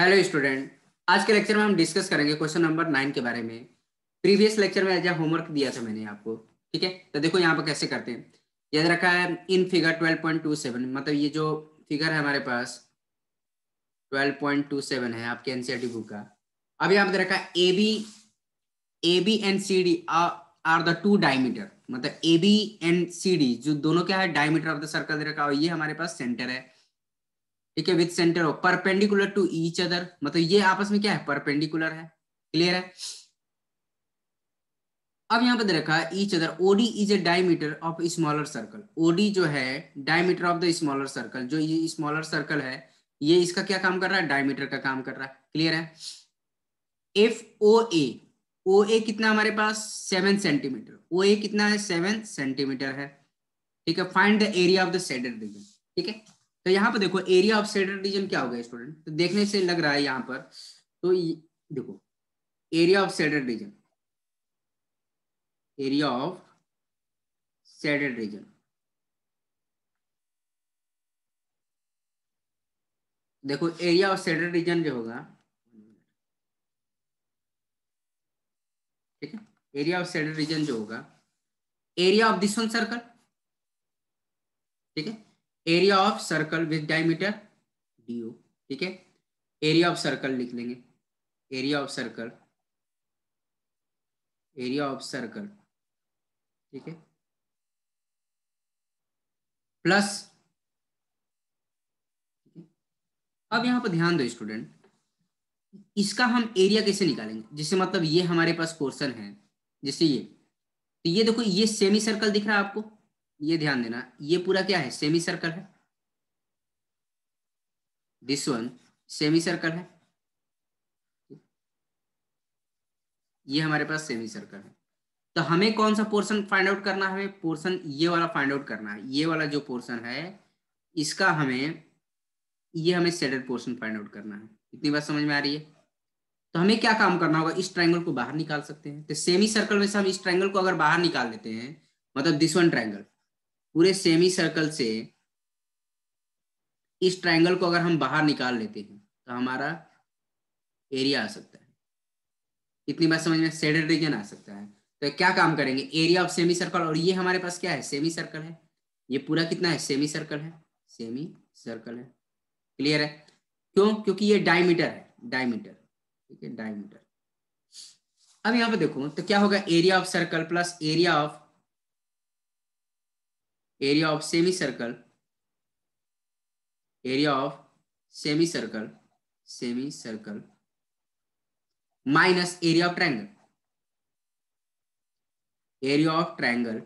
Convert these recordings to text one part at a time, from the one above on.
hello student आज के lecture में हम डिस्कस करेंगे क्वेश्चन नंबर नाइन के बारे में प्रीवियस लेक्चर में जो होमवर्क दिया था मैंने आपको ठीक है तो देखो यहाँ पर कैसे करते हैं याद रखा है इन फिगर 12.27 मतलब ये जो फिगर है हमारे पास 12.27 है आपके एनसीईआरटी बुक e का अब यहाँ पर रखा है A B A B and C D are the two diameter मतलब A B and C D जो दोनों क्या है डायमीटर ऑफ द सर्कल दे रखा और ये हमारे पास सेंटर है ठीक है with centre of perpendicular to each other मतलब ये आपस में क्या है परपेंडिकुलर है क्लियर है अब यहां पर रखा each other OD is a diameter of smaller circle OD जो है diameter of the smaller circle जो ये स्मॉलर सर्कल है ये इसका क्या काम कर रहा है डायमीटर का काम कर रहा है क्लियर है एफ ओ ए ओ ए कितना हमारे पास सेवन सेंटीमीटर ओ ए कितना है सेवन सेंटीमीटर है ठीक है find the area of the shaded region ठीक है तो यहाँ पर देखो एरिया ऑफ सेंट्रल रीजन क्या होगा स्टूडेंट तो देखने से लग रहा है यहाँ पर तो देखो area of central region area of central region देखो एरिया ऑफ सेंट्रल रीजन जो होगा ठीक है एरिया ऑफ सेंट्रल रीजन जो होगा area of this one circle ठीक है area of circle with diameter D ठीक है एरिया ऑफ सर्कल लिख लेंगे area of circle area of circle ठीक है प्लस अब यहां पर ध्यान दो स्टूडेंट इसका हम एरिया कैसे निकालेंगे जिससे मतलब ये हमारे पास पोर्सन है जैसे ये तो ये देखो ये सेमी सर्कल दिख रहा है आपको ये ध्यान देना ये पूरा क्या है सेमी सर्कल है दिस वन सेमी सर्कल है ये हमारे पास सेमी सर्कल है तो हमें कौन सा पोर्शन फाइंड आउट करना है पोर्शन ये वाला फाइंड आउट करना है ये वाला जो पोर्शन है इसका हमें ये हमें सेडेड पोर्शन फाइंड आउट करना है इतनी बात समझ में आ रही है तो हमें क्या काम करना होगा इस ट्राइंगल को बाहर निकाल सकते हैं तो सेमी सर्कल में से हम इस ट्राइंगल को अगर बाहर निकाल देते हैं मतलब दिस वन ट्राइंगल पूरे सेमी सर्कल से इस ट्राइंगल को अगर हम बाहर निकाल लेते हैं तो हमारा एरिया आ सकता है इतनी बात समझ में सेडेड रीजन आ सकता है तो क्या काम करेंगे एरिया ऑफ सेमी सर्कल और ये हमारे पास क्या है सेमी सर्कल है ये पूरा कितना है सेमी सर्कल है सेमी सर्कल है क्लियर है क्यों क्योंकि ये डायमीटर है डायमीटर ठीक है डायमीटर अब यहां पे देखो तो क्या होगा area of circle plus area of area of semicircle area of semicircle semicircle minus area of triangle area of triangle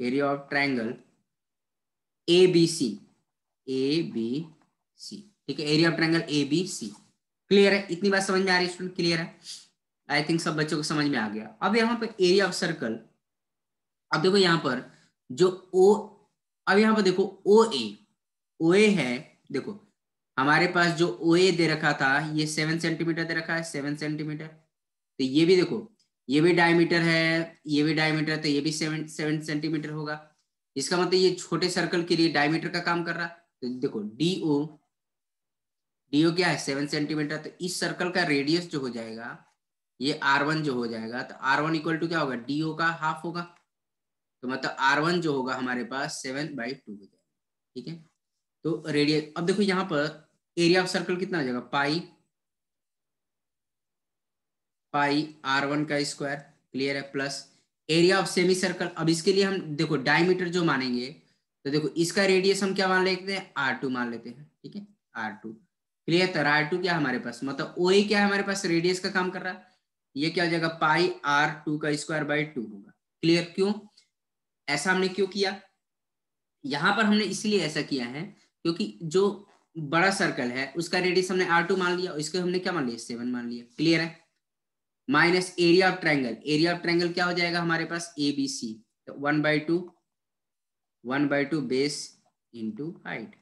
area of triangle ABC ABC ठीक है area of triangle A B C clear है इतनी बात समझ में आ रही है स्टूडेंट क्लियर है आई थिंक सब बच्चों को समझ में आ गया अब यहाँ पे एरिया ऑफ सर्कल अब देखो यहाँ पर जो ओ अब यहाँ पर देखो ओ ए ओ ए है देखो हमारे पास जो ओ ए दे रखा था ये सेवन सेंटीमीटर दे रखा है सेवन सेंटीमीटर तो ये भी देखो ये भी डायमीटर है ये भी डायमीटर तो ये भी सेवन सेवन सेंटीमीटर होगा इसका मतलब ये छोटे सर्कल के लिए डायमीटर का काम कर रहा है तो देखो डी ओ डी ओ क्या है सेवन सेंटीमीटर तो इस सर्कल का रेडियस जो हो जाएगा ये आर वन जो हो जाएगा तो आर वन इक्वल टू क्या होगा डी ओ का हाफ होगा तो मतलब आर वन जो होगा हमारे पास सेवन बाई टू हो जाएगा ठीक है तो रेडियस अब देखो यहाँ पर एरिया ऑफ सर्कल कितना हो जाएगा पाई पाई आर वन का स्क्वायर क्लियर है plus area of semicircle अब इसके लिए हम देखो डायमीटर जो मानेंगे तो देखो इसका रेडियस हम क्या मान लेते हैं आर टू मान लेते हैं ठीक है आर टू क्लियर था आर टू क्या हमारे पास मतलब ओ क्या है हमारे पास मतलब रेडियस का काम कर रहा है ये क्या हो जाएगा पाई आर टू का स्क्वायर बाई टू होगा क्लियर क्यों ऐसा हमने क्यों किया यहाँ पर हमने इसलिए ऐसा किया है क्योंकि जो बड़ा सर्कल है उसका रेडियस हमने आर टू मान लिया इसको हमने क्या मान लिया सेवन मान लिया क्लियर है minus area of triangle area of triangle क्या हो जाएगा हमारे पास ए बी सी तो one by two one by two base into height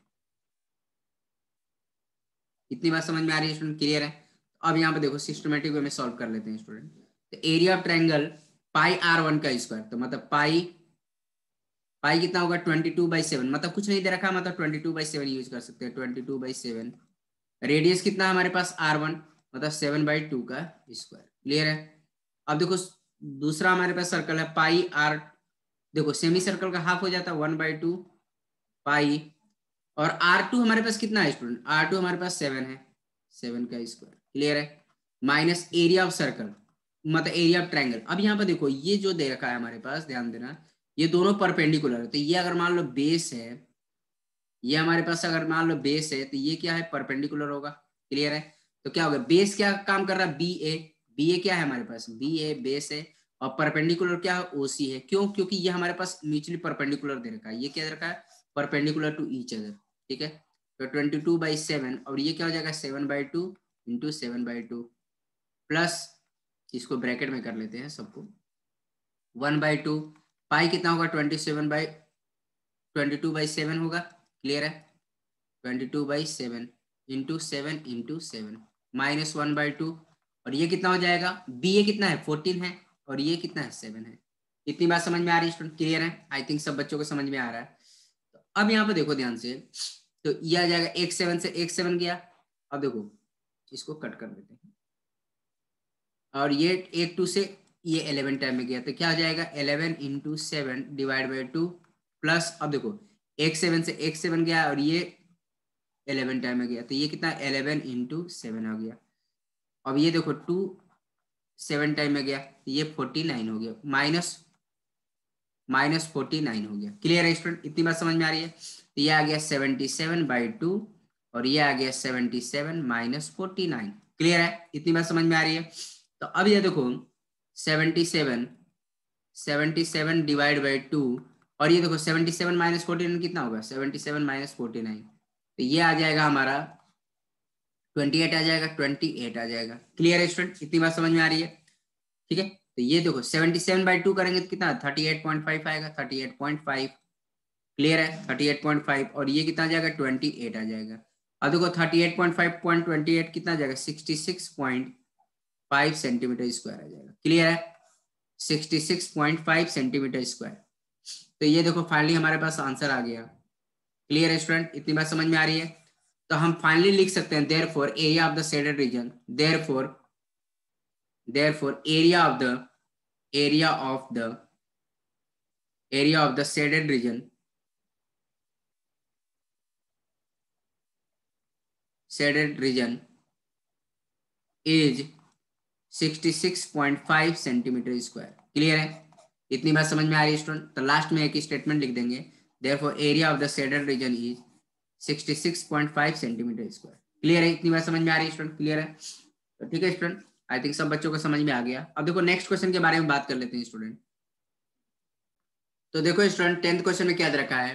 इतनी बात समझ में आ रही है स्टूडेंट क्लियर है अब यहाँ पर देखो सिस्टमेटिक वे में सॉल्व कर लेते हैं स्टूडेंट तो area of triangle pi R one का स्क्वायर तो मतलब पाई पाई कितना होगा ट्वेंटी टू बाई सेवन मतलब कुछ नहीं दे रखा मतलब twenty two by seven use कर सकते हैं twenty two by seven radius कितना हमारे पास आर वन मतलब सेवन बाई टू का स्क्वायर क्लियर है अब देखो दूसरा हमारे पास सर्कल है पाई आर देखो सेमी सर्कल का हाफ हो जाता है वन बाई टू पाई और आर टू हमारे पास कितना है स्टूडेंट आर टू हमारे पास सेवन है सेवन का स्क्वायर क्लियर है माइनस एरिया ऑफ सर्कल मतलब एरिया ऑफ ट्राइंगल अब यहाँ पर देखो ये जो दे रखा है हमारे पास ध्यान देना ये दोनों परपेंडिकुलर है तो ये अगर मान लो बेस है ये हमारे पास अगर मान लो बेस है तो ये क्या है परपेंडिकुलर होगा क्लियर है तो क्या होगा बेस क्या काम कर रहा है बी ए बी ए क्या है हमारे पास बी ए बेस है और परपेंडिकुलर क्या है ओ सी है क्यों क्योंकि ये हमारे पास म्यूचुअली परपेंडिकुलर दे रखा है ये क्या दे रखा है परपेंडिकुलर टू ईच अदर ठीक है तो ट्वेंटी टू बाई सेवन और ये क्या हो जाएगा seven by two into seven by two plus इसको ब्रैकेट में कर लेते हैं सबको वन बाई टू पाई कितना होगा twenty seven by twenty two by seven होगा क्लियर है twenty two by seven into seven into seven minus one by two और ये कितना हो जाएगा बी ए कितना है फोर्टीन है और ये कितना है सेवन है इतनी बात समझ में आ रही है स्टूडेंट क्लियर है आई थिंक सब बच्चों को समझ में आ रहा है तो अब यहाँ पे देखो ध्यान से तो ये आ जाएगा एक सेवन से एक सेवन गया अब देखो इसको कट कर देते हैं और ये एक टू से ये एलेवन टाइम में किया तो क्या हो जाएगा eleven into seven divide by two plus अब देखो एक सेवन से एक सेवन गया और ये एलेवन टाइम में गया तो ये कितना एलेवन इंटू सेवन हो गया अब ये देखो टू सेवन टाइम में गया तो ये फोर्टी नाइन हो गया माइनस माइनस फोर्टी नाइन हो गया क्लियर है स्टूडेंट इतनी बात समझ में आ रही है तो ये आ गया सेवेंटी सेवन बाई टू और ये आ गया seventy seven minus forty nine clear है इतनी बात समझ में आ रही है तो अब ये देखो 77 सेवन डिवाइड बाई टू और ये देखो सेवन माइनस फोर्टी कितना होगा सेवन माइनस फोर्टी तो ये आ जाएगा हमारा एट आ जाएगा एट आ जाएगा क्लियर है स्टूडेंट इतनी बात समझ में आ रही है ठीक है तो ये देखो सेवेंटी सेवन बाई टू करेंगे तो कितना फाइव आएगा फाइव क्लियर है फाइव और ये कितना आ जाएगा एट आ जाएगा अब देखो thirty eight point five eight कितना आ जाएगा पॉइंट फाइव सेंटीमीटर स्क्वायर आ जाएगा क्लियर है sixty six point five centimetre square तो ये देखो फाइनली हमारे पास आंसर आ गया क्लियर है स्टूडेंट इतनी बात समझ में आ रही है तो हम फाइनली लिख सकते हैं therefore area of the shaded region therefore therefore area of the area of the area of the shaded region shaded region is 66.5 centimetre square clear है इतनी बात समझ में आ रही है स्टूडेंट तो लास्ट में एक स्टेटमेंट लिख देंगे therefore area of the shaded region is 66.5 centimetre square clear है इतनी बात समझ में आ रही है स्टूडेंट क्लियर है तो ठीक है स्टूडेंट आई थिंक सब बच्चों को समझ में आ गया अब देखो नेक्स्ट क्वेश्चन के बारे में बात कर लेते हैं स्टूडेंट तो देखो स्टूडेंट टेंथ क्वेश्चन में क्या दे रखा है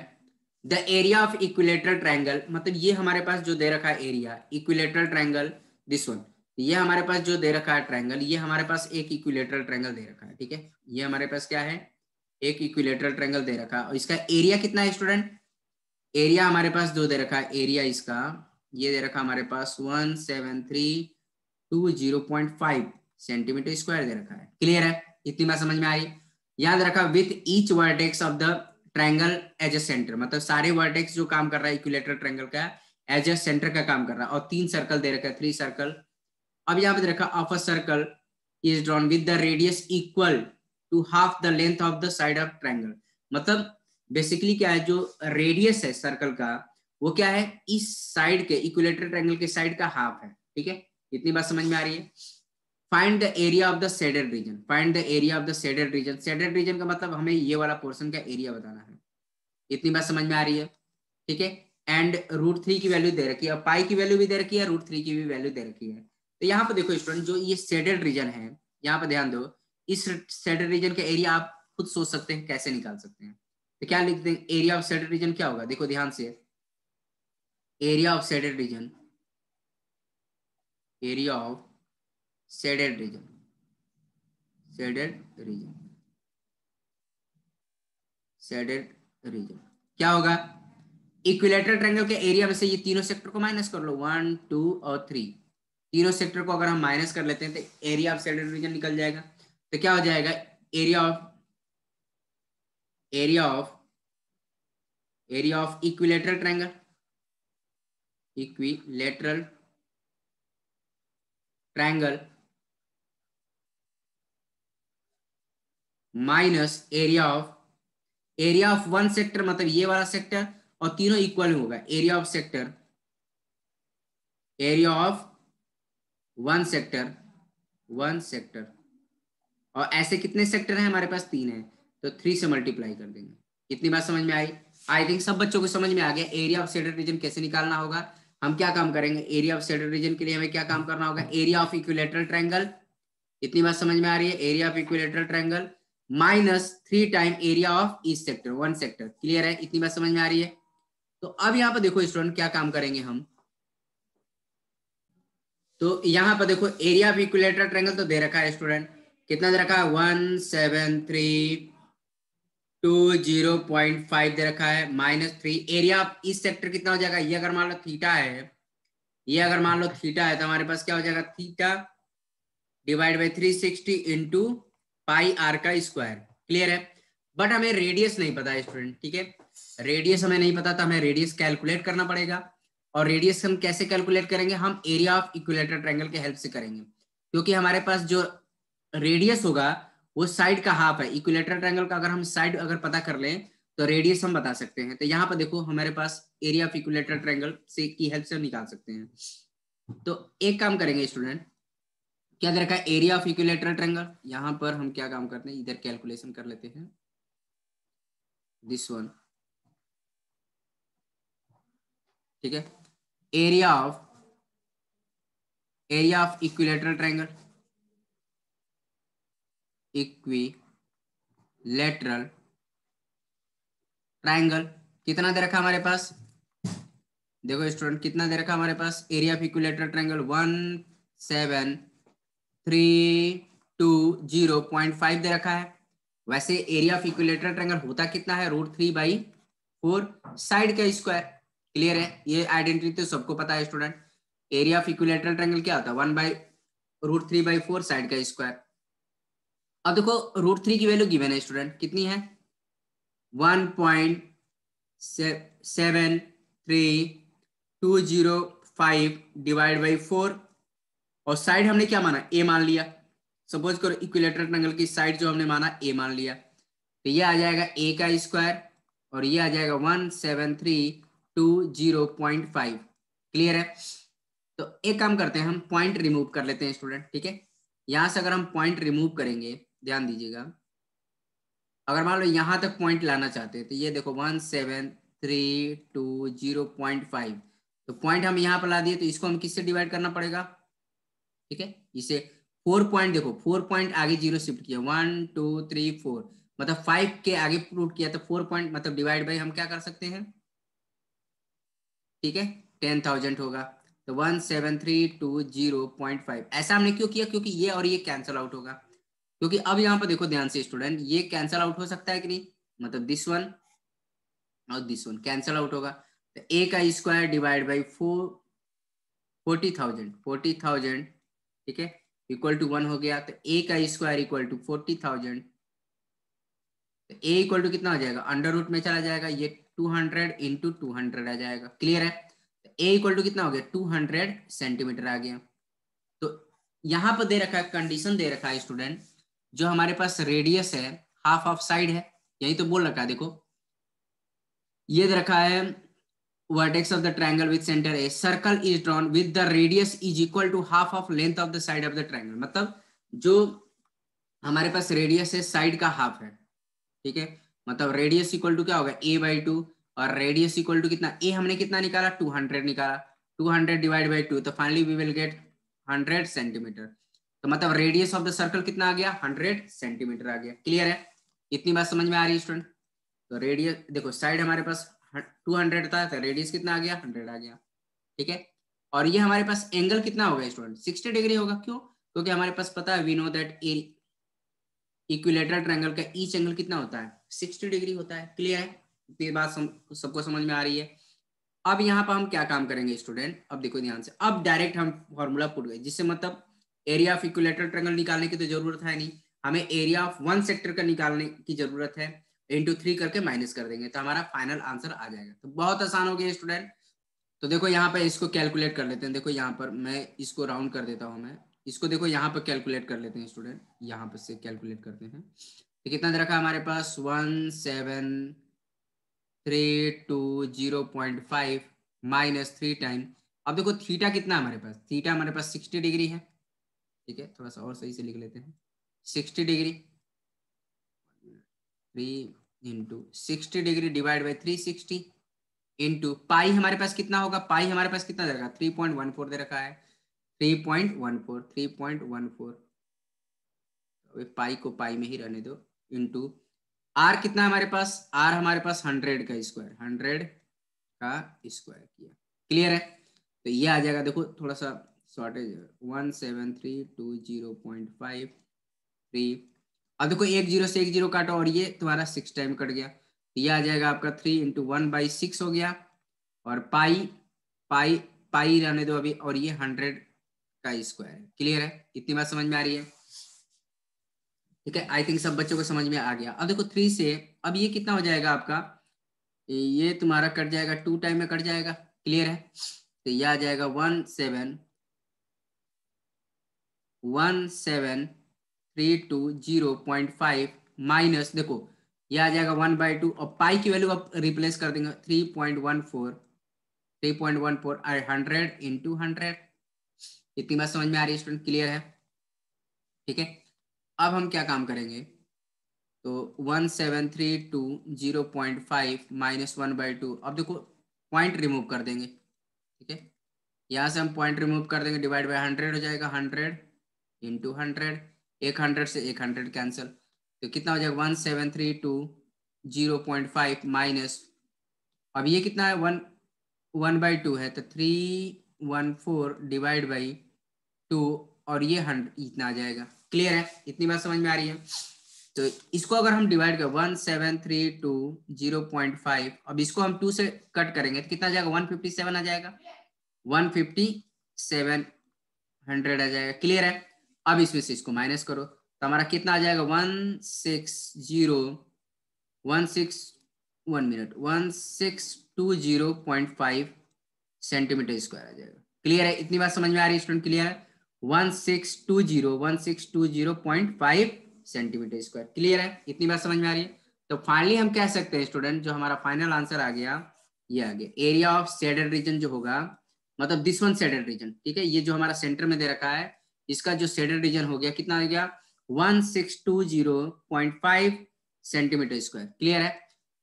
the area of equilateral triangle मतलब ये हमारे पास जो दे रखा है area equilateral triangle this one ये हमारे पास जो दे रखा है ट्रायंगल ये हमारे पास एक इक्विलेटरल ट्रायंगल दे रखा है ठीक है ये हमारे पास क्या है एक इक्विलेटरल ट्रायंगल दे रखा है और इसका एरिया कितना है स्टूडेंट एरिया हमारे पास दो दे रखा है एरिया इसका ये दे रखा हमारे पास one seven three two zero point five centimetre square दे रखा है क्लियर है इतनी बात समझ में आई याद रखा with each vertex of the triangle as centre मतलब सारे वर्टेक्स जो काम कर रहा है इक्विलेटरल ट्रायंगल का एज सेंटर का काम कर रहा है और तीन सर्कल दे रखा है थ्री सर्कल अब यहाँ पे रखा of a circle is drawn with the radius equal to half the length of the side of triangle मतलब बेसिकली क्या है जो रेडियस है सर्कल का वो क्या है इस साइड के इक्वलेटर ट्राइंगल के साइड का हाफ है ठीक है इतनी बात समझ में आ रही है find the area of the shaded region find the area of the shaded region shaded region का मतलब हमें ये वाला पोर्सन का एरिया बताना है इतनी बात समझ में आ रही है ठीक है एंड रूट थ्री की वैल्यू दे रखी है पाई की वैल्यू भी दे रखी है रूट थ्री की भी वैल्यू दे रखी है तो यहाँ पर देखो स्टूडेंट जो ये सेडेड रीजन है यहाँ पर ध्यान दो इस सेडेड रीजन का एरिया आप खुद सोच सकते हैं कैसे निकाल सकते हैं तो क्या लिखते हैं एरिया ऑफ सेडेड रीजन क्या होगा देखो ध्यान से area of shaded region area of shaded region shaded region shaded region क्या होगा इक्विलेटरल ट्रायंगल के एरिया में से ये तीनों सेक्टर को माइनस कर लो वन टू और थ्री तीनों सेक्टर को अगर हम माइनस कर लेते हैं तो एरिया ऑफ सेक्टर रीजन निकल जाएगा तो क्या हो जाएगा area of area of area of equilateral triangle equilateral triangle minus area of area of one sector मतलब ये वाला सेक्टर और तीनों इक्वल होगा area of sector area of one sector one sector और ऐसे कितने सेक्टर हैं हमारे पास तीन है तो थ्री से मल्टीप्लाई कर देंगे कितनी बात समझ में आई आई थिंक सब बच्चों को समझ में आ गया एरिया ऑफ सेडर रीजन कैसे निकालना होगा हम क्या काम करेंगे एरिया ऑफ सेडर रीजन के लिए हमें क्या काम करना होगा एरिया ऑफ इक्विलेटरल ट्रैंगल इतनी बात समझ में आ रही है area of equilateral triangle minus three time area of each sector one sector clear है इतनी बात समझ में आ रही है तो अब यहाँ पर देखो स्टूडेंट क्या काम करेंगे हम तो यहाँ पर देखो एरिया ऑफ इक्विलेटर ट्रेंगल तो दे रखा है स्टूडेंट कितना दे रखा है one seven three two zero point five दे रखा है माइनस थ्री एरिया ऑफ इस सेक्टर कितना हो जाएगा ये अगर मान लो थीटा है ये अगर मान लो थीटा है तो हमारे पास क्या हो जाएगा theta divide by three sixty into pi r का स्क्वायर क्लियर है बट हमें रेडियस नहीं पता है स्टूडेंट ठीक है रेडियस हमें नहीं पता तो हमें रेडियस कैलकुलेट करना पड़ेगा और रेडियस हम कैसे कैलकुलेट करेंगे हम एरिया ऑफ इक्विलेटर ट्रायंगल के हेल्प से करेंगे क्योंकि हमारे पास जो रेडियस होगा वो साइड का हाफ है इक्विलेटर ट्रायंगल का अगर हम साइड अगर पता कर लें तो रेडियस हम बता सकते हैं तो यहाँ पर देखो हमारे पास एरिया ऑफ इक्विलेटर ट्रायंगल से की हेल्प से हम निकाल सकते हैं तो एक काम करेंगे स्टूडेंट क्या दे रखा है एरिया ऑफ इक्विलेटर ट्रायंगल यहाँ पर हम क्या काम करते हैं इधर कैलकुलेशन कर लेते हैं दिस वन ठीक है area of area of equilateral triangle lateral triangle कितना दे रखा हमारे पास देखो स्टूडेंट कितना दे रखा हमारे पास area of equilateral triangle one seven three two zero point five दे रखा है वैसे एरिया ऑफ इक्विलेटरल ट्राइंगल होता कितना है root three by four side का स्क्वायर क्लियर है ये आइडेंटिटी तो सबको पता है student area of equilateral triangle क्या होता है one by root three by four side का स्क्वायर अब देखो रूट थ्री की वैल्यू गिवन है स्टूडेंट कितनी है one point seven three two zero five divide by four और साइड हमने क्या माना ए मान लिया सपोज करो इक्विलेटरल ट्रायंगल की साइड जो हमने माना ए मान लिया तो ये आ जाएगा ए का स्क्वायर और ये आ जाएगा one seven three two zero point five clear है तो एक काम करते हैं हम पॉइंट रिमूव कर लेते हैं स्टूडेंट ठीक है यहाँ से अगर हम पॉइंट रिमूव करेंगे ध्यान दीजिएगा अगर मान लो यहाँ तक पॉइंट लाना चाहते हैं तो ये देखो one seven three two zero point five तो पॉइंट हम यहाँ पर ला दिए तो इसको हम किससे डिवाइड करना पड़ेगा ठीक है इसे फोर पॉइंट देखो फोर पॉइंट आगे जीरो शिफ्ट किया वन टू थ्री फोर मतलब फाइव के आगे प्रूट किया तो फोर पॉइंट मतलब डिवाइड बाई हम क्या कर सकते हैं ठीक है टेन थाउजेंड होगा तो one seven three two zero point five ऐसा हमने क्यों किया क्योंकि ये और ये कैंसल आउट होगा क्योंकि अब यहाँ पर देखो ध्यान से स्टूडेंट ये कैंसल आउट हो सकता है कि नहीं मतलब दिस वन और दिस वन कैंसल आउट होगा तो ए का square divide by four forty thousand forty thousand ठीक है इक्वल टू वन हो गया तो ए का square equal to forty thousand तो ए इक्वल टू कितना हो जाएगा अंडर रूट में चला जाएगा ये two hundred into two hundred आ जाएगा क्लियर है ए इक्वल टू कितना हो गया टू हंड्रेड सेंटीमीटर आ गया तो यहाँ पर दे रखा है कंडीशन दे रखा है स्टूडेंट जो हमारे पास रेडियस है हाफ ऑफ साइड है यही तो बोल रखा है देखो ये दे रखा है vertex of the triangle with centre a circle is drawn with the radius is equal to half of length of the side of the triangle मतलब जो हमारे पास रेडियस है साइड का हाफ है ठीक है मतलब रेडियस इक्वल टू क्या होगा ए बाई टू और रेडियस इक्वल टू कितना ए हमने कितना निकाला टू हंड्रेड निकाला two hundred divide by two तो finally we will get hundred centimetre तो मतलब रेडियस ऑफ द सर्कल कितना आ गया हंड्रेड सेंटीमीटर आ गया क्लियर है इतनी बात समझ में आ रही है स्टूडेंट तो रेडियस देखो साइड हमारे पास टू हंड्रेड था तो रेडियस कितना आ गया हंड्रेड आ गया ठीक है और ये हमारे पास एंगल कितना होगा स्टूडेंट सिक्सटी डिग्री होगा क्यों क्योंकि हमारे पास पता है we know that equilateral triangle का ईच एंगल कितना होता है सिक्सटी डिग्री होता है क्लियर है ये बात सम, सबको समझ में आ रही है अब यहाँ पर हम क्या काम करेंगे स्टूडेंट अब देखो ध्यान से अब डायरेक्ट हम फॉर्मूला पुट गए जिससे मतलब एरिया ऑफ इक्विलेटरल ट्रेंगल निकालने की तो जरूरत है नहीं हमें एरिया ऑफ वन सेक्टर का निकालने की जरूरत है इंटू थ्री करके माइनस कर देंगे तो हमारा फाइनल आंसर आ जाएगा तो बहुत आसान हो गया स्टूडेंट तो देखो यहाँ पर इसको कैलकुलेट कर लेते हैं देखो यहाँ पर मैं इसको राउंड कर देता हूँ मैं इसको देखो यहाँ पर कैलकुलेट कर लेते हैं स्टूडेंट यहाँ पर से कैलकुलेट करते हैं तो कितना रखा हमारे पास one seven three two zero point five minus three time अब देखो थीटा कितना हमारे पास थीटा हमारे पास सिक्सटी डिग्री है ठीक है थोड़ा सा और सही से लिख लेते हैं sixty degree three into sixty degree divide by three sixty into pi हमारे पास कितना होगा पाई हमारे पास कितना दे रखा थ्री पॉइंट वन फोर दे रखा है three point one four three point one four pi को पाई में ही रहने दो इंटू आर कितना हमारे पास आर हमारे पास हंड्रेड का स्क्वायर हंड्रेड का स्क्वायर किया क्लियर है तो ये आ जाएगा देखो थोड़ा सा shortage one seven three two zero point five three अब देखो एक जीरो से एक जीरो काटो और ये तुम्हारा सिक्स टाइम कट गया तो ये आ जाएगा आपका three into one by six हो गया और पाई पाई पाई रहने दो अभी और ये हंड्रेड का स्क्वायर क्लियर है इतनी बात समझ में आ रही है ठीक है आई थिंक सब बच्चों को समझ में आ गया अब देखो थ्री से अब ये कितना हो जाएगा आपका ये तुम्हारा कट जाएगा टू टाइम में कट जाएगा क्लियर है तो यह आ जाएगा one seven one seven three two zero point five minus देखो यह आ जाएगा वन बाई टू और पाई की वैल्यू आप रिप्लेस कर देंगे three point one four three point one four आई हंड्रेड इंटू हंड्रेड इतनी बात समझ में आ रही है स्टूडेंट क्लियर है ठीक है अब हम क्या काम करेंगे तो one seven three two zero point five minus one by two अब देखो पॉइंट रिमूव कर देंगे ठीक है यहाँ से हम पॉइंट रिमूव कर देंगे डिवाइड बाई हंड्रेड हो जाएगा हंड्रेड इंटू हंड्रेड एक हंड्रेड से एक हंड्रेड कैंसिल तो कितना हो जाएगा one seven three two zero point five minus अब ये कितना है वन वन बाई टू है तो three one four divide by two और ये हंड्रेड इतना आ जाएगा क्लियर है इतनी बात समझ में आ रही है तो इसको अगर हम डिवाइड करें one seven three two zero point five अब इसको हम टू से कट करेंगे तो कितना जाएगा वन फिफ्टी सेवन आ जाएगा वन फिफ्टी सेवन हंड्रेड आ जाएगा क्लियर है अब इसमें से इसको माइनस करो तो हमारा कितना आ जाएगा one six zero one six one minute one six two zero point five centimetre square आ जाएगा क्लियर है इतनी बात समझ में आ रही है स्टूडेंट क्लियर है 1620.5 सेंटीमीटर स्क्वायर क्लियर है इतनी बात समझ में आ रही है तो फाइनली हम कह सकते हैं स्टूडेंट जो हमारा फाइनल आंसर आ गया ये आ गया एरिया ऑफ सेडेड रीजन जो होगा मतलब दिस वन सेडेड रीजन ठीक है ये जो हमारा सेंटर में दे रखा है इसका जो सेडेड रीजन हो गया कितना आ गया 1620.5 सेंटीमीटर स्क्वायर क्लियर है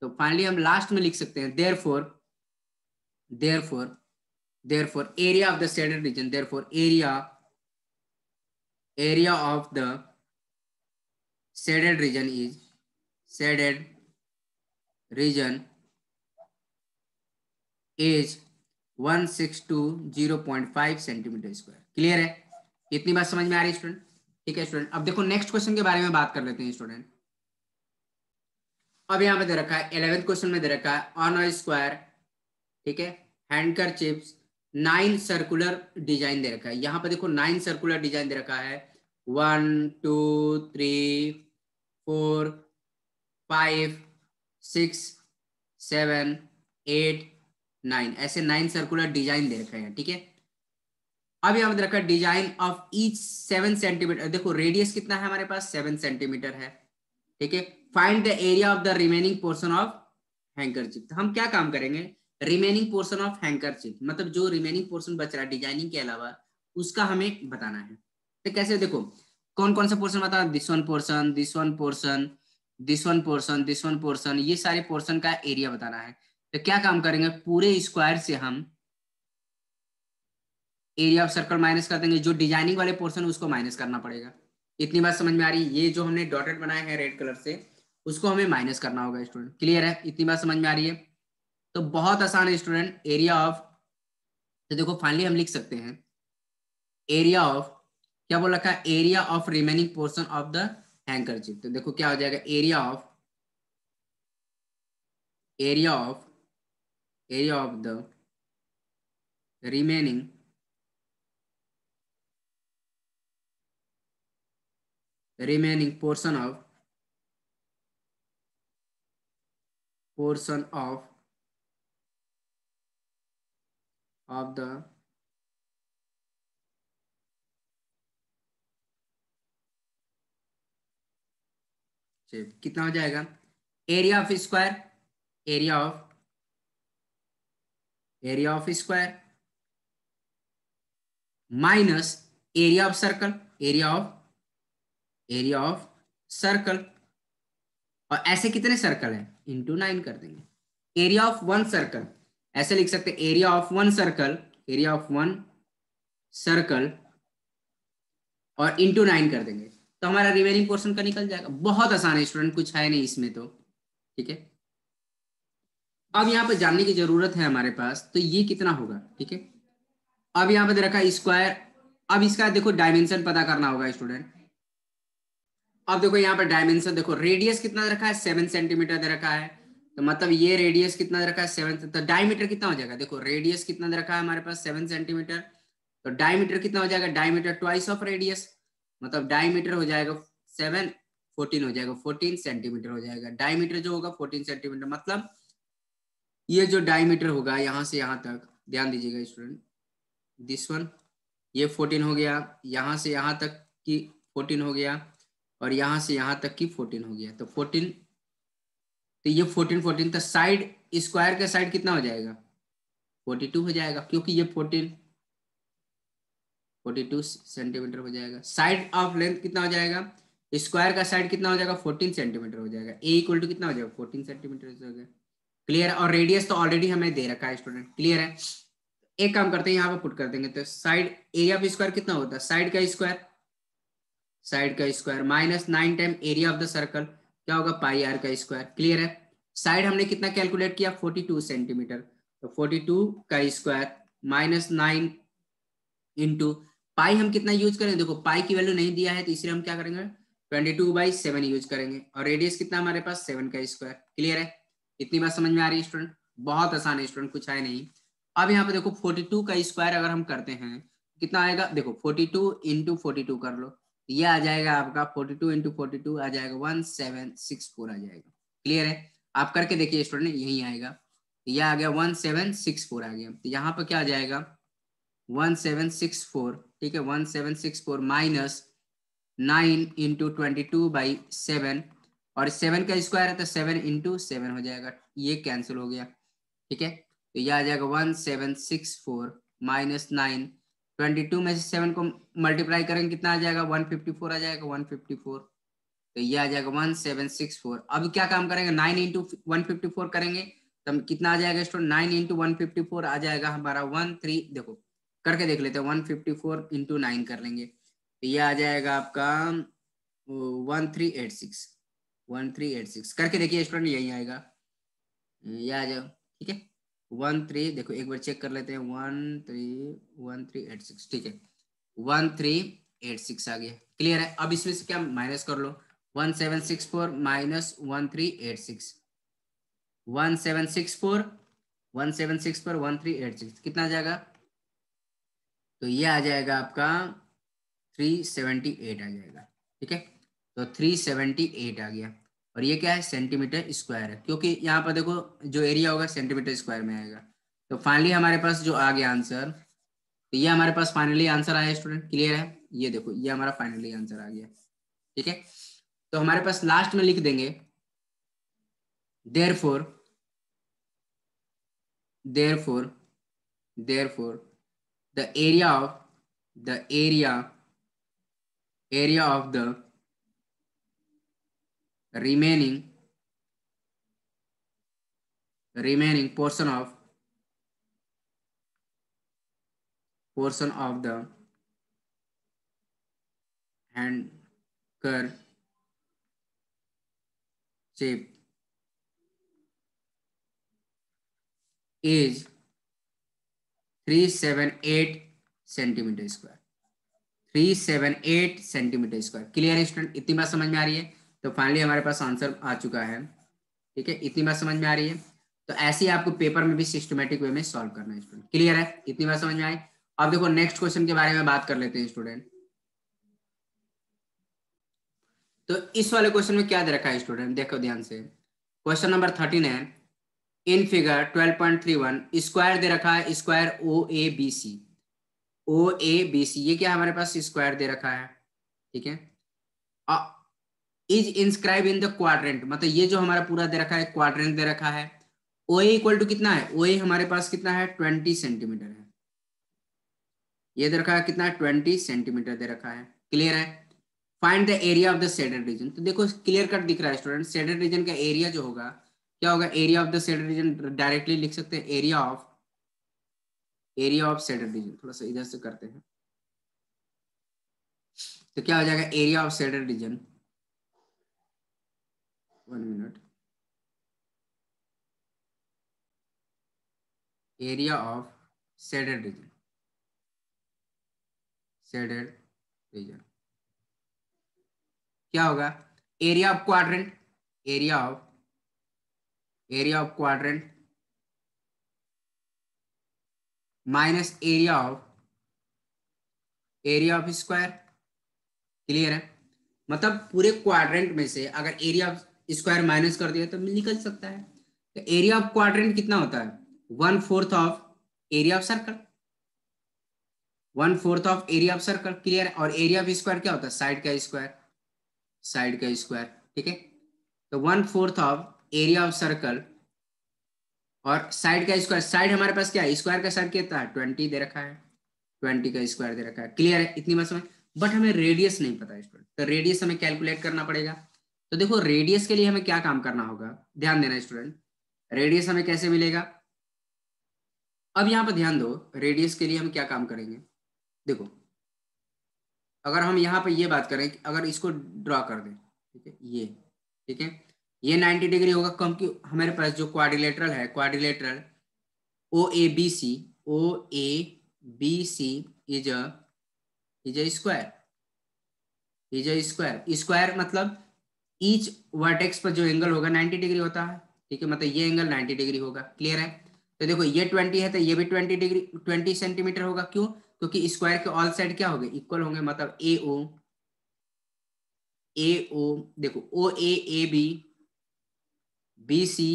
तो फाइनली हम लास्ट में लिख सकते हैं therefore therefore therefore area of the shaded region therefore area area of the shaded region is shaded region is 1620.5 centimetre square clear है इतनी बात समझ में आ रही है स्टूडेंट ठीक है स्टूडेंट अब देखो नेक्स्ट क्वेश्चन के बारे में बात कर लेते हैं स्टूडेंट अब यहां पे दे रखा है इलेवेंथ क्वेश्चन में दे रखा है ऑन स्क्वायर ठीक है handkerchiefs nine circular design दे रखा है यहाँ पर देखो नाइन सर्कुलर डिजाइन दे रखा है one two three four five six seven eight nine ऐसे नाइन सर्कुलर डिजाइन दे रखे हैं ठीक है अब यहां पर रखा है design of each seven centimetre देखो रेडियस कितना है हमारे पास सेवन सेंटीमीटर है ठीक है find the area of the remaining portion of handkerchief हम क्या काम करेंगे रिमेनिंग पोर्सन ऑफ हैंकरचिप मतलब जो रिमेनिंग पोर्सन बच रहा है डिजाइनिंग के अलावा उसका हमें बताना है तो कैसे देखो कौन कौन सा पोर्सन बताना this one portion this one portion this one portion this one portion ये सारे पोर्सन का एरिया बताना है तो क्या काम करेंगे पूरे स्क्वायर से हम एरिया ऑफ सर्कल माइनस कर देंगे जो डिजाइनिंग वाले पोर्सन उसको माइनस करना पड़ेगा इतनी बात समझ में आ रही है ये जो हमने डॉटेड बनाया है रेड कलर से उसको हमें माइनस करना होगा स्टूडेंट क्लियर है इतनी बात समझ में आ रही है तो बहुत आसान है स्टूडेंट एरिया ऑफ तो देखो फाइनली हम लिख सकते हैं एरिया ऑफ क्या बोल रखा है area of remaining portion of the hanker तो देखो क्या हो जाएगा area of area of area of the remaining remaining portion of portion of of the कितना हो जाएगा area of square area of area of square minus area of circle area of area of circle और ऐसे कितने circle है into nine कर देंगे area of one circle ऐसे लिख सकते area of one circle area of one circle और इंटू नाइन कर देंगे तो हमारा रिमेनिंग पोर्शन का निकल जाएगा बहुत आसान है स्टूडेंट कुछ है नहीं इसमें तो ठीक है अब यहाँ पर जानने की जरूरत है हमारे पास तो ये कितना होगा ठीक है अब यहां पर दे रखा स्क्वायर अब इसका देखो डायमेंशन पता करना होगा स्टूडेंट अब देखो यहां पर डायमेंशन देखो रेडियस कितना दे रखा है सेवन सेंटीमीटर दे रखा है तो मतलब ये रेडियस कितना रखा है सेवन तो डायमीटर कितना हो जाएगा देखो रेडियस कितना रखा है हमारे पास सेवन सेंटीमीटर तो डायमीटर कितना हो जाएगा डायमीटर ट्वाइस ऑफ रेडियस मतलब डायमीटर हो जाएगा सेवन फोर्टीन हो जाएगा फोर्टीन सेंटीमीटर हो जाएगा डायमीटर जो होगा फोर्टीन सेंटीमीटर मतलब ये जो डायमीटर होगा यहाँ से यहाँ तक ध्यान दीजिएगा स्टूडेंट दिस वन ये फोर्टीन हो गया यहाँ से यहाँ तक की फोर्टीन हो गया और यहाँ से यहाँ तक की फोर्टीन हो गया तो फोर्टीन तो ये फोर्टीन फोर्टीन तो साइड स्क्वायर का साइड कितना हो जाएगा फोर्टी टू हो जाएगा क्योंकि ये फोर्टीन फोर्टी टू सेंटीमीटर हो जाएगा साइड ऑफ लेंथ कितना हो जाएगा स्क्वायर का साइड कितना हो जाएगा फोर्टीन सेंटीमीटर हो जाएगा ए इक्वल टू कितना हो जाएगा फोर्टीन सेंटीमीटर हो जाएगा क्लियर और रेडियस तो ऑलरेडी हमें दे रखा है स्टूडेंट क्लियर है एक काम करते हैं यहाँ पर पुट कर देंगे तो साइड एरिया ऑफ स्क्वायर कितना होता है साइड का स्क्वायर साइड का square minus nine time area of the circle क्या होगा पाई आर का स्क्वायर क्लियर है साइड हमने कितना कैलकुलेट किया 42 सेंटीमीटर तो 42 का square minus nine into pi हम कितना यूज करेंगे देखो पाई की वैल्यू नहीं दिया है तो इसलिए हम क्या करेंगे twenty two by seven use करेंगे और रेडियस कितना हमारे पास सेवन का स्क्वायर क्लियर है इतनी बात समझ में आ रही है स्टूडेंट बहुत आसान है स्टूडेंट कुछ आए नहीं अब यहाँ पे देखो फोर्टी टू का स्क्वायर अगर हम करते हैं कितना आएगा देखो forty two into forty two कर लो ये आ जाएगा आपका forty two into forty two आ जाएगा वन सेवन सिक्स फोर आ जाएगा क्लियर है आप करके देखिए स्टूडेंट यही आएगा ये आ गया वन सेवन सिक्स फोर आ गया तो यहाँ पर क्या आ जाएगा वन सेवन सिक्स फोर ठीक है one seven six four minus nine into twenty two by seven और सेवन का स्क्वायर है तो सेवन इंटू सेवन हो जाएगा ये कैंसिल हो गया ठीक है तो यह आ जाएगा one seven six four minus nine twenty two में से सेवन को मल्टीप्लाई करेंगे कितना आ जाएगा वन फिफ्टी फोर आ जाएगा वन फिफ्टी फोर तो ये आ जाएगा वन सेवन सिक्स फोर अब क्या काम करेंगे nine into one fifty four करेंगे तो कितना आ जाएगा student nine into one fifty four आ जाएगा हमारा वन थ्री देखो करके देख लेते हैं one fifty four into nine कर लेंगे तो ये आ जाएगा आपका one three eight six one three eight six करके देखिए स्टूडेंट यही आएगा ये आ जाओ ठीक है वन थ्री देखो एक बार चेक कर लेते हैं one three one three eight six ठीक है वन थ्री एट सिक्स आ गया क्लियर है अब इसमें से क्या माइनस कर लो one seven six four minus one three eight six one seven six four one seven six four one three eight six कितना आ जाएगा तो ये आ जाएगा आपका थ्री सेवेंटी एट आ जाएगा ठीक है तो थ्री सेवेंटी एट आ गया और ये क्या है सेंटीमीटर स्क्वायर है क्योंकि यहाँ पर देखो जो एरिया होगा सेंटीमीटर स्क्वायर में आएगा तो फाइनली हमारे पास जो आ गया आंसर तो ये हमारे पास फाइनली आंसर आया स्टूडेंट क्लियर है ये देखो ये हमारा फाइनली आंसर आ गया ठीक है तो हमारे पास लास्ट में लिख देंगे therefore therefore therefore the area of the area area of the remaining remaining portion of portion of the hand curve shape is 378 cm square 378 centimetre square clear है student इतनी बात समझ में आ रही है तो finally हमारे पास आंसर आ चुका है ठीक है इतनी बात समझ में आ रही है तो ऐसे ही आपको पेपर में भी सिस्टमेटिक वे में सॉल्व करना है स्टूडेंट क्लियर है इतनी बात समझ में आई अब देखो नेक्स्ट क्वेश्चन के बारे में बात कर लेते हैं स्टूडेंट तो इस वाले क्वेश्चन में क्या दे रखा है स्टूडेंट देखो ध्यान से क्वेश्चन नंबर थर्टीन है in figure twelve point three one square दे रखा है square O A B C O A B C ये क्या हमारे पास स्क्वायर दे रखा है ठीक है is inscribe in the quadrant मतलब ये जो हमारा पूरा दे रखा है क्वाड्रेंट दे रखा है ओ इक्वल टू कितना है ओ हमारे पास कितना है ट्वेंटी सेंटीमीटर है ये दे रखा है कितना ट्वेंटी सेंटीमीटर दे रखा है क्लियर है find the area of the shaded region तो देखो क्लियर कट दिख रहा है स्टूडेंट सेडर रीजन का एरिया जो होगा क्या होगा area of the shaded region directly लिख सकते हैं area of area of shaded region थोड़ा सा इधर से करते हैं तो क्या हो जाएगा area of shaded region one minute area of shaded region shaded region क्या होगा area of quadrant area of area of quadrant minus area of area of square clear है मतलब पूरे क्वाड्रेंट में से अगर एरिया ऑफ स्क्वायर माइनस कर दिया तो निकल सकता है तो एरिया ऑफ क्वाड्रेंट कितना होता है one fourth of area of circle one fourth of area of circle clear और एरिया ऑफ स्क्वायर क्या होता है साइड का स्क्वायर साइड का स्क्वायर ठीक है तो one fourth of area of circle और साइड का स्क्वायर साइड हमारे पास क्या है स्क्वायर का साइड कितना है ट्वेंटी दे रखा है ट्वेंटी का स्क्वायर दे रखा है क्लियर है इतनी बात समझ बट हमें रेडियस नहीं पता स्टूडेंट तो रेडियस हमें कैलकुलेट करना पड़ेगा तो देखो रेडियस के लिए हमें क्या काम करना होगा ध्यान देना स्टूडेंट रेडियस हमें कैसे मिलेगा अब यहां पर ध्यान दो रेडियस के लिए हम क्या काम करेंगे देखो अगर हम यहां पर ये बात करें अगर इसको ड्रॉ कर दें ठीक है ये ठीक है ये 90 डिग्री होगा कम क्यों हमारे पास जो क्वारिलेटरल है quadrilateral O A B C O A B C is a is a square is a square square मतलब ईच वर्टेक्स पर जो एंगल होगा 90 डिग्री होता है ठीक है मतलब ये एंगल 90 डिग्री होगा क्लियर है तो देखो ये 20 है तो ये भी 20 डिग्री 20 सेंटीमीटर होगा क्यों क्योंकि तो स्क्वायर के ऑल साइड क्या होगा इक्वल होंगे मतलब ए ओ ए ओ देखो O A A B B C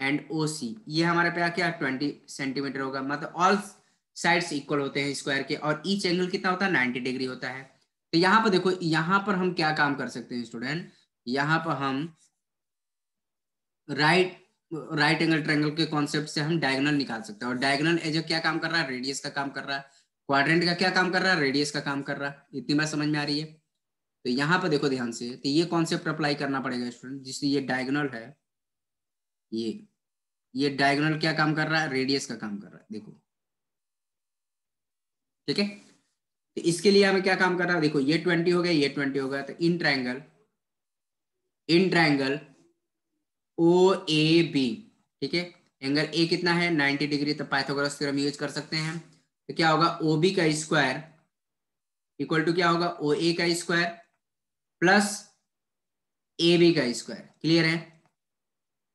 and O C ये हमारे पे क्या ट्वेंटी सेंटीमीटर होगा मतलब ऑल साइड्स इक्वल होते हैं स्क्वायर के और ईच एंगल कितना होता है नाइन्टी डिग्री होता है तो यहाँ पर देखो यहाँ पर हम क्या काम कर सकते हैं स्टूडेंट यहाँ पर हम राइट राइट एंगल ट्रायंगल के कॉन्सेप्ट से हम डायगोनल निकाल सकते हैं और डायगोनल एज क्या काम कर रहा है रेडियस का काम कर रहा है क्वाड्रेंट का क्या काम कर रहा है रेडियस का काम कर रहा है इतनी बात समझ में आ रही है तो यहाँ पर देखो ध्यान से तो ये कॉन्सेप्ट अप्लाई करना पड़ेगा स्टूडेंट जिससे ये डायगोनल है ये ये डायगोनल क्या काम कर रहा है रेडियस का काम कर रहा है देखो ठीक है तो इसके लिए हमें क्या काम कर रहा है देखो ये ट्वेंटी हो गया ये ट्वेंटी हो गया तो in triangle in triangle O A B ठीक है एंगल ए कितना है 90 डिग्री तो पाइथागोरस थ्योरम यूज कर सकते हैं तो क्या होगा ओ बी का स्क्वायर इक्वल टू क्या होगा ओ ए का स्क्वायर प्लस ए बी का स्क्वायर क्लियर है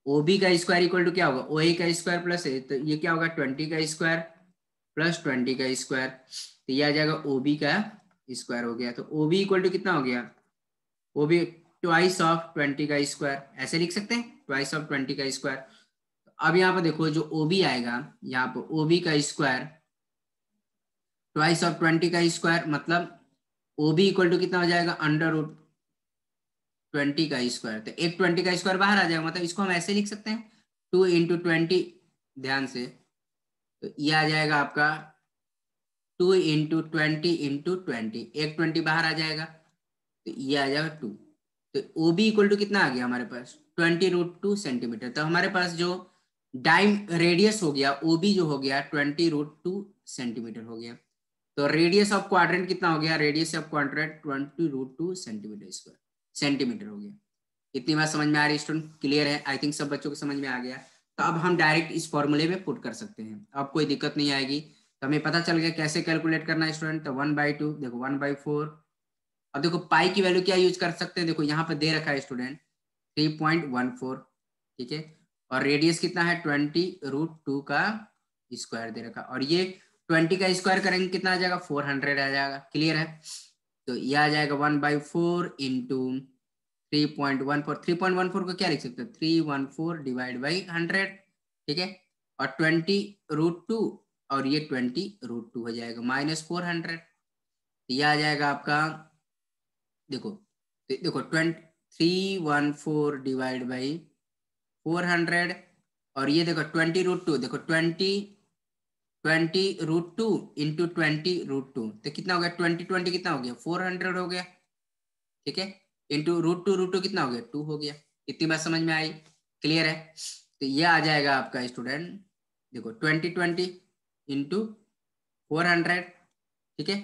ओ बी का स्क्वायर इक्वल टू क्या होगा ओ ए का स्क्वायर प्लस ए तो ये क्या होगा 20 का स्क्वायर प्लस 20 का स्क्वायर तो यह आ जाएगा ओ बी का स्क्वायर हो गया तो ओ बी इक्वल टू कितना हो गया O B twice of twenty का स्क्वायर ऐसे लिख सकते हैं ट्वाइस ऑफ ट्वेंटी का स्क्वायर अब यहाँ पर देखो जो ओ बी आएगा यहाँ पर ओ बी का स्क्वायर ट्वाइस ऑफ ट्वेंटी का स्क्वायर मतलब ओ बी इक्वल टू कितना हो जाएगा अंडर रूट ट्वेंटी का स्क्वायर तो एक ट्वेंटी का स्क्वायर बाहर आ जाएगा मतलब इसको हम ऐसे लिख सकते हैं टू इंटू ट्वेंटी ध्यान से तो ये आ जाएगा आपका two into twenty into twenty एक ट्वेंटी बाहर आ जाएगा तो ये आ जाएगा टू तो ओ बी इक्वल टू कितना आ गया हमारे पास ट्वेंटी रूट टू सेंटीमीटर तो हमारे पास जो डाइम रेडियस हो गया ओ बी जो हो गया ट्वेंटी रूट टू सेंटीमीटर हो गया तो रेडियस ऑफ क्वाड्रेंट कितना हो गया radius of quadrant twenty root two centimetre square centimetre हो गया इतनी बात समझ में आ रही स्टूडेंट क्लियर है आई थिंक सब बच्चों को समझ में आ गया तो अब हम डायरेक्ट इस फॉर्मूले में पुट कर सकते हैं अब कोई दिक्कत नहीं आएगी तो हमें पता चल गया कैसे कैलकुलेट करना है स्टूडेंट तो वन बाई टू देखो वन बाई फोर अब देखो पाई की वैल्यू क्या यूज कर सकते हैं देखो यहाँ पर दे रखा है student three point one four ठीक है और रेडियस कितना है ट्वेंटी रूट टू का स्क्वायर दे रखा और ये ट्वेंटी का स्क्वायर करेंगे कितना आ जाएगा फोर हंड्रेड आ जाएगा क्लियर है तो ये आ जाएगा one by four into three point one four three point one four को क्या लिख सकते हैं three one four divide by hundred ठीक है और ट्वेंटी रूट टू और ये ट्वेंटी रूट टू हो जाएगा माइनस फोर हंड्रेड ये आ जाएगा आपका देखो देखो twenty three one four divide by four hundred और ये देखो ट्वेंटी रूट टू देखो twenty twenty root two into twenty root two तो कितना हो गया ट्वेंटी ट्वेंटी कितना हो गया फोर हंड्रेड हो गया ठीक है into root two root two कितना हो गया टू हो गया इतनी बात समझ में आई क्लियर है तो ये आ जाएगा आपका स्टूडेंट देखो twenty twenty into four hundred ठीक है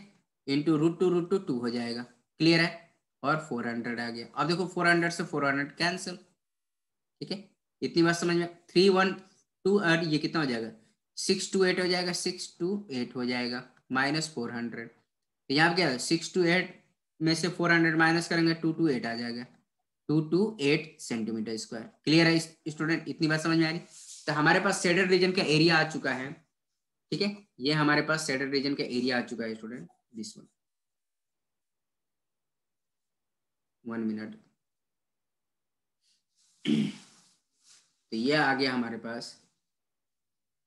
into root two root two two हो जाएगा क्लियर है और 400 आ गया अब देखो 400 से 400 कैंसिल ठीक है इतनी बात समझ में थ्री वन टू एट ये कितना हो जाएगा सिक्स टू एट हो जाएगा सिक्स टू एट हो जाएगा माइनस फोर हंड्रेड तो यहाँ क्या सिक्स टू एट में से फोर हंड्रेड माइनस करेंगे टू टू एट आ जाएगा two two eight centimetre square clear है स्टूडेंट इतनी बात समझ में आ रही तो हमारे पास सेडर रीजन का एरिया आ चुका है ठीक है ये हमारे पास सेडर रीजन का एरिया आ चुका है student this one one minute तो ये आ गया हमारे पास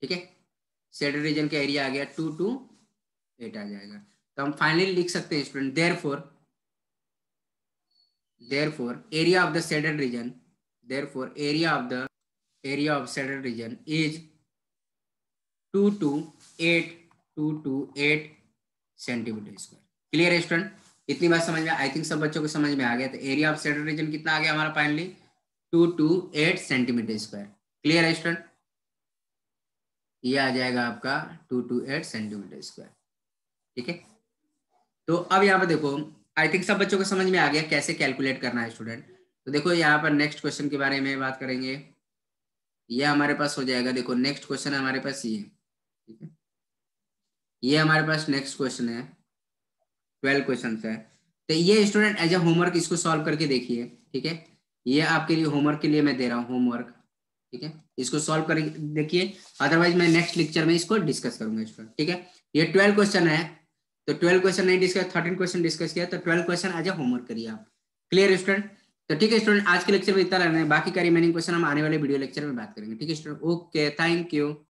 ठीक है सेडर रीजन का एरिया आ गया टू टू एट आ जाएगा तो हम फाइनली लिख सकते हैं student therefore therefore area of the shaded region therefore area of the area of shaded region is two two eight two two eight centimetre square clear है student इतनी बात समझ में I think सब बच्चों को समझ में आ गया तो एरिया ऑफ सेटल रीजन कितना आ गया हमारा finally two two eight centimetre square clear है स्टूडेंट ये आ जाएगा आपका two two eight centimetre square ठीक है तो अब यहाँ पर देखो आई थिंक सब बच्चों को समझ में आ गया कैसे कैलकुलेट करना है स्टूडेंट तो देखो यहाँ पर नेक्स्ट क्वेश्चन के बारे में बात करेंगे ये हमारे पास हो जाएगा देखो नेक्स्ट क्वेश्चन हमारे पास ये ठीक है ये हमारे पास नेक्स्ट क्वेश्चन है ट्वेल्व क्वेश्चन है तो ये स्टूडेंट एज ए होमवर्क इसको सॉल्व करके देखिए ठीक है ये आपके लिए होमवर्क के लिए मैं दे रहा हूँ होमवर्क ठीक है इसको सॉल्व करके देखिए अदरवाइज मैं नेक्स्ट लेक्चर में इसको डिस्कस करूंगा स्टूडेंट ठीक है ये ट्वेल्व क्वेश्चन है तो ट्वेल्व क्वेश्चन नहीं डिस्कस थर्टीन क्वेश्चन डिस्कस किया तो ट्वेल्व क्वेश्चन ए होमवर्क करिए आप क्लियर स्टूडेंट तो ठीक है स्टूडेंट आज के लेक्चर में इतना रहना है बाकी का रिमेनिंग क्वेश्चन हम आने वाले वीडियो लेक्चर में बात करेंगे ठीक है स्टूडेंट ओके थैंक यू